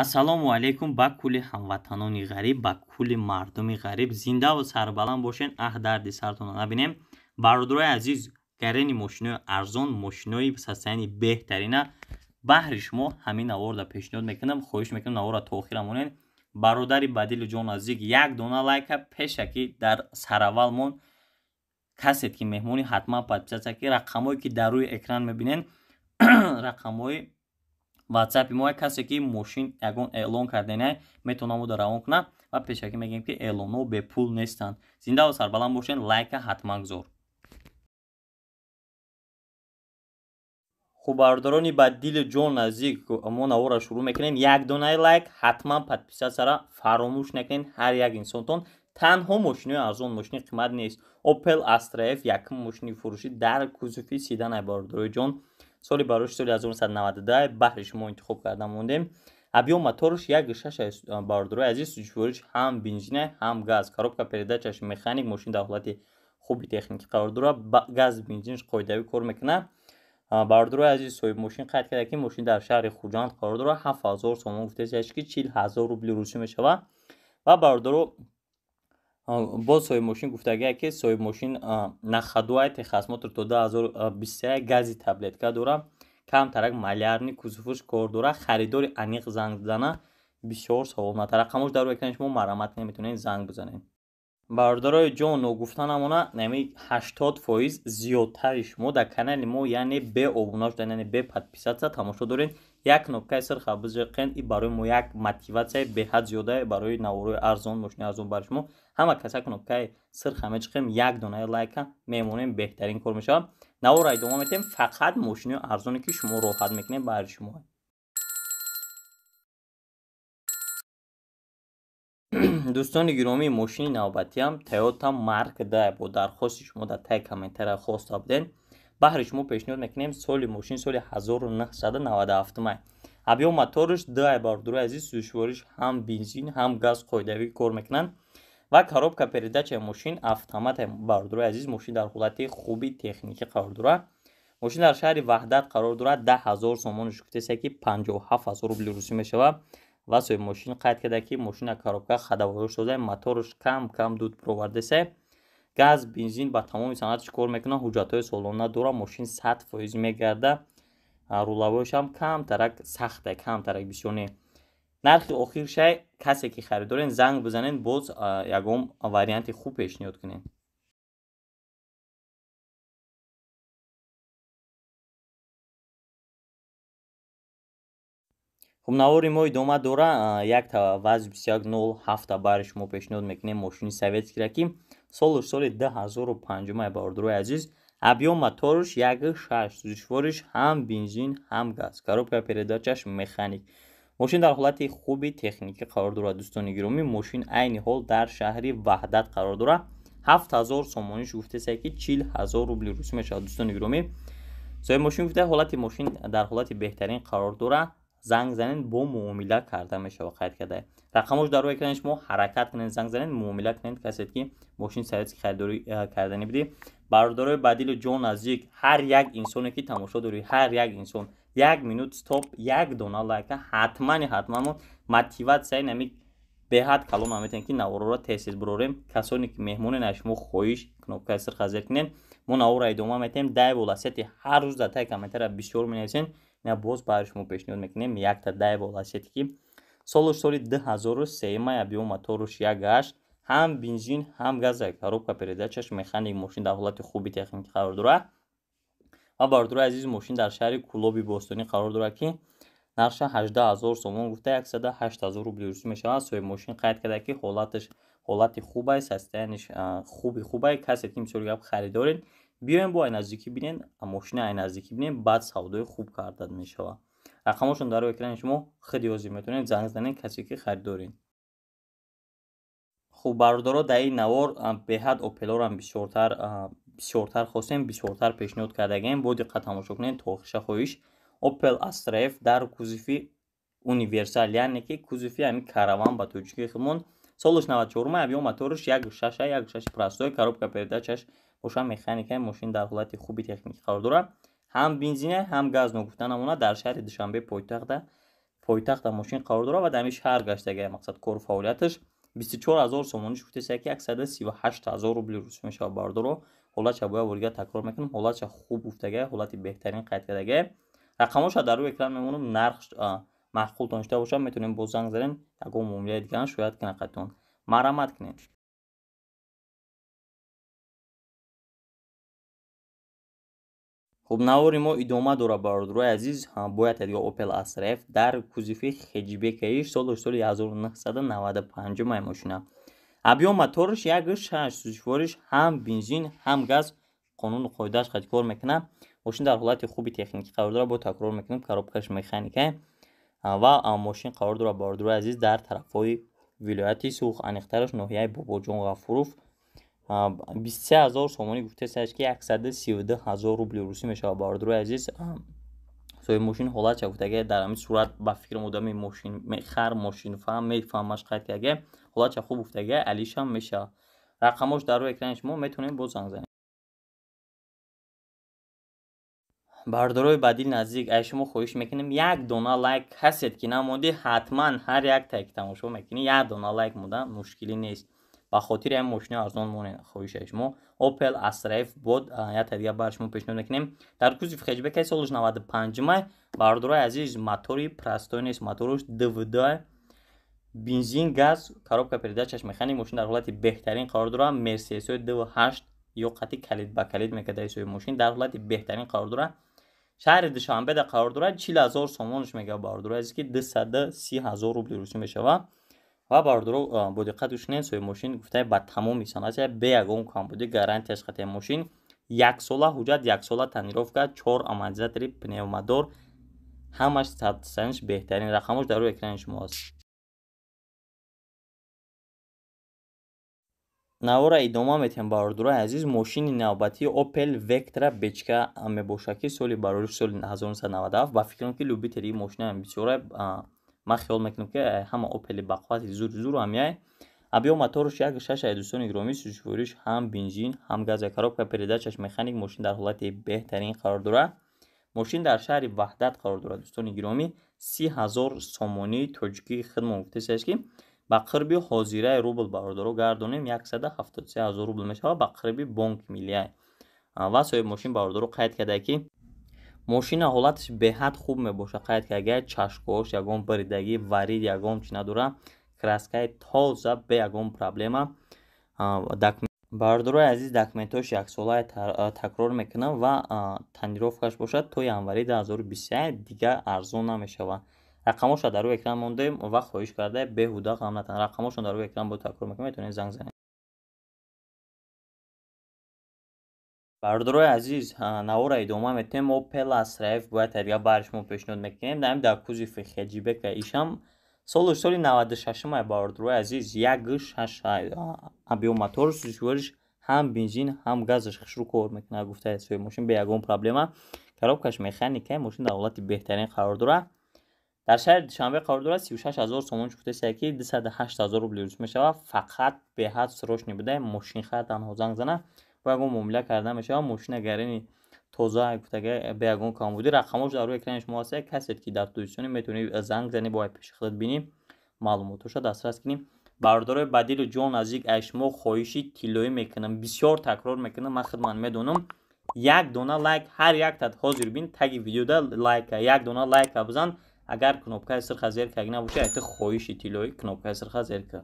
ассалому алайкум ба кулли ҳамватанони ғариб ба кулли мардуми ғариб зиндаву сарбаланд бошед аҳ дарди сартона набинем бародарои азиз гарени мошинои арзон мошинои состояни беҳтарина баҳри шумо ҳамин аворда пешниҳод мекунам хоҳиш мекунам аворда то охира монед бародари бадили ҷон азик як дона лайка пешаки дар сараввалмон касед ки меҳмони ҳатман подписатсяки рақамое ки дар рӯи экран мебинен рақамои ватсапи моя касе ки мошин ягон эълон карденай метавонам ода равон кунам ва пешакӣ мегӯем ки эълонҳо бепул нестанд зинда ва сарбаланд бошен лайка ҳатман гузор хубардорони ба дили ҷон наздик мо навора шурӯъ мекунем як донаи лайк ҳатман подписат сара фаромӯш накунед ҳар як инсонтон танҳо мошинои арзон мошини қимат нест опел астраф якм мошини фурӯшӣ дар кузуфи сидан айбардори ҷон соли барош соли 1992 баҳри шумо интихоб карда мондем абиён моторш 16 э, бардорои азиз ҷуфориш ҳам бензина ҳам газ коробка передачаш механик мошин дар ҳолати хуби техникӣ қарор дора газ бензинш қоидавӣ кор мекунад э, бардорои азиз соҳиб мошин қайд карда ки мошин дар шаҳри хуҷанд қарор дора 7 0 сомон гуфташ ки 40 000 рубли русӣ мешавад ва бардоро боз соимошин гуфтагие ки соимошин находуаете хасмотро то 2023 гази таблетка дора камтарак малярни кузуфуш кор дора харидори аниқ занг зана бисёр савобнатар рақамош дар рӯекани шумо марамат наметавонед занг бизанед бародарои ҷон намона нами 80 фоиз зиёдтари шумо дар канали мо яъне обуна шуда яъне беподписатса тамошо доред як нопкаи сирх абзиқен и барои мо як мотивация беҳад зиёда барои навори арзон мошини арзон барои шумо ҳама кас як нопкаи сирха мечиқем як донаи лайка мемонем беҳтарин кор мешавад навора идома метем фақат мошини арзоне ки шумо роҳат мекунем бари шумо дӯстони гиромӣ мошини навбатиам тайота марк д бо дархости шумо дар таи комментария хост абдем баҳри шумо пешниҳод мекунем соли мошин соли 1997 май абё моторш дайбардура азиз сӯзишвориш ҳам бензин ҳам газ қоидавӣ кор мекунанд ва коробка передача мошин автомат бардурои азиз мошин дар ҳолати хуби техникӣ қарор дора мошин дар шаҳри ваҳдат қарор дора 10000 сомонш гуфтаст ки 57000 рубл русӣ мешавад ва соҳиби мошин қайд карда ки мошина коробка хадавоёш созад моторш кам кам дуд бировардаст газ бензин ба тамоми санъатш кор мекунад ҳуҷҷатҳои солона дора мошин сад фоиз мегарда рулавоишам камтарак сахта камтарак бисёр не нархи охиршай касе ки харидорен занг бизанед боз ягон варианти хуб пешниҳод кунед хуб навори мо идома дора як вазъи 2107 бари шумо пешниҳод мекунем мошини советскира ки سال و سال ده هزار و باردرو عزیز ابیو مطارش یک شش هم بنزین هم گاز کاروب که چش مخانیک ماشین در حالت خوبی تکنیک قرار دارد دوستان گرامی ماشین عین حال در شهری وحدت قرار دارد هزار سومانیش گفته سه که 40000 روبل روسی میشه دوستان گرامی ماشین گفته حالت ماشین در حالت بهترین قرار دارد занг занед бо муомила карда мешава қайд карда рақамош дар рӯ экрани шумо ҳаракат кунед занг занед муомила кунед касед ки мошин советски харидорӣ э, кардани биди бародарои бадили ҷон назик ҳар як инсоне ки тамошо дорӣ ҳар як инсон як минут стоп як дона лайка ҳатмани ҳатмано мотиватсияи нами беҳад калон наметен ки навороро тезтез бирорем касоне ки меҳмоне на шумо хоҳиш кнопкаи сирхазер кунед мо наворо идома метаем дай бола сети ҳар рӯз дар таи комментара бисёр менависем ин боз барои шумо пешниҳод мекунем як та дай бол ҳастед ки соли соли 2003 мая биё моторуш як гашт ҳам бензин ҳам газа коробка передачаш механик мошин дар ҳолати хуби техники қарор дора ва бардура азиз мошин дар шаҳри кулоби бостонӣ қарор дорад ки нарша 18000 сомон гуфта 18000 рубл ирсӣ мешавад соҳиб мошин қайд карда ки ҳолаташ ҳолати хуб аст состояниш хуби хуб аст касе ки мисоли гап харидорин биёем бо айназдикӣ бинем а мошина айназдикӣ бинем баъд савдои хуб кардад мешавад рақамашон дар экрани шумо хеле ёзӣ метонем занг занем касе ки харидорин хуб бародаро дар ин навор беҳад опелорам бисёртар бисёртар хостем бисёртар пешниҳод кардагаем бо диққат тамошо кунем то охирша хоҳиш опел астраф дар кузифи универсал яъне ки кузифи ҳамин караван ба тоҷики хидмон соли 94 мо авиё моторш 16 16 простой коробка передачаш бошад механикаи мошин дар ҳолати хуби техникӣ қарор дорад ҳам бензине ҳам газ ногуфта намона дар шаҳри душанбе пойтахта пойтахта мошин қарор дорад ва дами шаҳр гаштагаи мақсад кору фаъолияташ 24000 сомониш гуфтесяк ки 138000 рубли русӣ мешавад бардоро ҳолатша боя бориге такрор мекунам ҳолатша хуб гуфтагае ҳолати беҳтарин қайд кардагае рақамоша дар рӯи экран мемонам нарх маъқул доништа бошад метонем бо занг заред ягон муомилаи дигаран шояд кинақатон маромат кунед хуб навори мо идома дора бародарои азиз бояд ядиги опел асреф дар кузифи хеҷбекаиш соли соли 1995 ай мошина абё моторш якш сузишвориш ҳам бензин ҳам газ қонуну қоидааш қати кор мекунад мошин дар ҳолати хуби техникӣ қарор дора бо такрор мекунем коробкаш механика ва мошин қарор дора бародарои азиз дар тарафҳои вилояти суғ аниқтараш ноҳияи бобоҷон ғафуров 23000 سومانی گفته سرش که 132000 روبل روسی میشه بارد رو عزیز سوی ماشین حالا چه گفته که در همین صورت با فکر مدامی ماشین میخر ماشین فهم میفهم مشقت حالا چه خوب گفته که علیش میشه رقمش در رو اکرانش ما میتونیم بزنگ زنیم بردروی بدیل نزدیک شما خوش میکنیم یک دونا لایک هستید که نمودی حتما هر یک تک تماشا میکنی یک دونا لایک مشکلی نیست ба хотири ҳам мошинҳои арзон монед хоҳишаш мо опел асрайф бод як тадига бар шумо пешниҳод мекунем дар кузи фхбки соли 95 май бардорои азиз мотори прастонис моторош двд бензин газ коробка передачаш механи мошин дар ҳолати беҳтарин қарор дорад мерседесҳои дв8 ё қатъи калид ба калид мекадаисои мошин дар ҳолати беҳтарин қарор дорад шаҳри душанбеда қарор дорад 40 ҳазор сомонш мегӯяд бардорӣ азиз ки 230 ҳазор рубли русӣ мешавад ва бардуро бодиққат уш несои мошин гуфтае ба тамоми санатя бе ягон камбуди гарантияш хатаи мошин яксола ҳуҷҷат яксола тонировка чор амализатори пневмадор ҳамаш садсаниш беҳтарин рақамош дар рӯи экрани шумост наворо идома метем бардурои азиз мошини навбатии опел вектра бечка мебошад ки соли барори соли 1997 ба фикрам ки любители мошинаи бисёра ман хиёл мекунам ки э, ҳама опели бақувати зур зуру ҳам яй абё моторуш як шашае дӯстони гиромӣ сушвориш ҳам бензин ҳам газа коробка передачаш механик мошин дар ҳолати беҳтарин қарор дора мошин дар шаҳри ваҳдат қарор дора дӯстони гиромӣ си ҳазор сомони тоҷики хидма гуфтасааш ки ба қирби ҳозираи рубл бародаро гардонем 173 ҳазор рубл мешавад ба қирби бонки миллия ва соҳиби мошин бародаро қайд кардае ки мошина ҳолаташ беҳад хуб мебошад қайд ки агар чашкош ягон баридагӣ варид ягон чӣ надора краскаи тоза бе ягон проблема бардорои азиз документҳош яксола такрор мекунам ва тонировкаш бошад то январи 2021 дигар арзон намешавад рақамошро дар рӯи экран мондем ва хоҳиш карда беҳуда ғам натан рақамошро дар рӯи экран бо такрор мекунам метонед занг зан бардорои азиз наворо идома метем мо пеласраев бояд тарга баъри шумо пешниҳод мекунем даим дар кузифи хеҷибека ишам соли соли навду шашумай бардорои азиз як шаш абиоматор сушвориш ҳам бензин ҳам газаш хушру кор мекунад гуфта сои мошин бе ягон проблема коробкаш механикаи мошин дар ҳолати беҳтарин қарор дорад дар шаҳри душанбе қарор дорад сишаш ҳазор сомон чуфтасяки дусадҳашт ҳазор рубл ирӯз мешавад фақат беҳад срочни буда мошин хара танҳо занг занад ಬಗ್ಗು ಮುಮ್ಲಕ್ ಹರ್ದಮಶ مشنگرینی توضاح کتگه بیگون کامودی رقماش در روی اکرانش مواسه کسید که در تویستونی میتونی زنگ زنی با پیش خود بینی معلوماتوش دسترس کنیم بردارای بدیل جون از یک اشما خواهشی تیلوی میکنم بسیار تکرار میکنم من خدمت میدونم یک دونه لایک هر یک تد حاضر بین تگی ویدیو ده لایک یک دونه لایک بزن اگر کнопка سرخ زیر کگی بوشه ایت خویشی تیلوی کнопка سرخ زیر که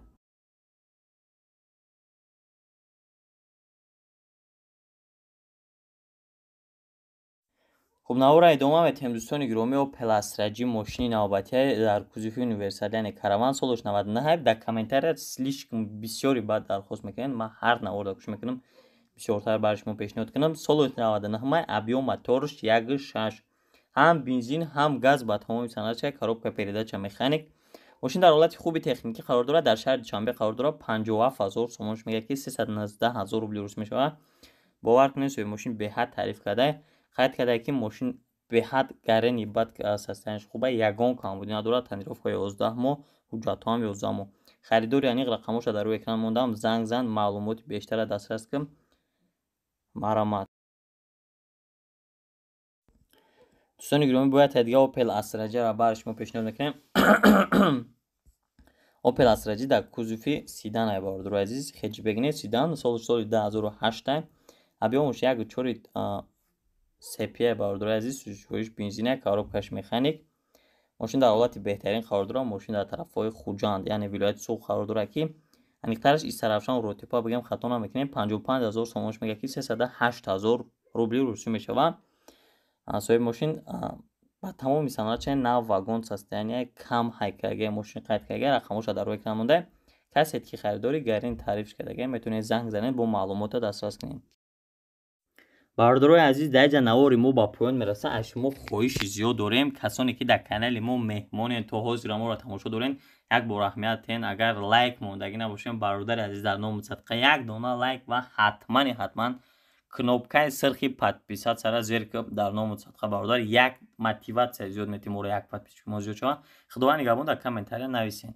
хуб навора идома метиҳем дӯстони гиромӣ о пеласраҷи мошини навбатия дар кузифи универсал яъне караван соло 99 дар комментария слишк бисёри бад дархост мекунед ман ҳар наворда кӯш мекунам бисёртар барои шумо пешниҳод кунам соло 99 абьём ва торш 16 ҳам бензин ҳам газ ба тамоми санатча коробка передача механик мошин дар ҳолати хуби техникӣ қарор дорад дар шаҳри чанбе қарор дорад 57000 сомонш мегӯяд ки 319000 рубли рус мешавад бовар кунед сӯи мошин беҳад таъриф кардаи хайд карда ки мошин беҳад гарени бад састояниш хуба ягон кам буди надорад тонировка 11 моҳ ҳуҷҷатҳоам 11 моҳ харидор яъни рақамоша дар рӯи экран мондам занг зан маълумоти бештара дастрас кам марамад дӯстони гиромӣ бояд тадиги опел асраҷи ра баъри шумо пешниҳод мекунем опел асраҷи дар кузуфи сидан айбардуру азиз хеҷибегине сидан соли соли 208 абиомуш як чори سپیه باردار عزیز سوزشویش بنزینه کاروبکش مکانیک ماشین در حالت بهترین قرارداد ماشین در طرف های خوجاند یعنی ولایت سوق قرارداد که انقدرش این طرفشان رو تیپا بگم خطا نمیکنیم 55000 سومش میگه که 308000 روبلی روسی میشوه صاحب ماشین با تمام سنات چه نو واگون یعنی کم هایکرگه. ماشین قید کاگه رقمش در روی نمونده کسی که خریداری گرین تعریف کرده میتونید زنگ زنه با معلومات دسترس کنید бародарои азиз дайҷа навори мо ба поён мерасад аз шумо хоҳиши зиёд дорем касоне ки дар канали мо меҳмонен то ҳозира моро тамошо доред як бор аҳамиятен агар лайк мондагӣ набошем бародари азиз дар номи садқа як дона лайк ва ҳатмани ҳатман кнопкаи сирхи подписат сара зер дар номи садқа бародар як мотиватсия зиёд метем оро як подписчикмо зиёд шава худованигабон дар комментария нависен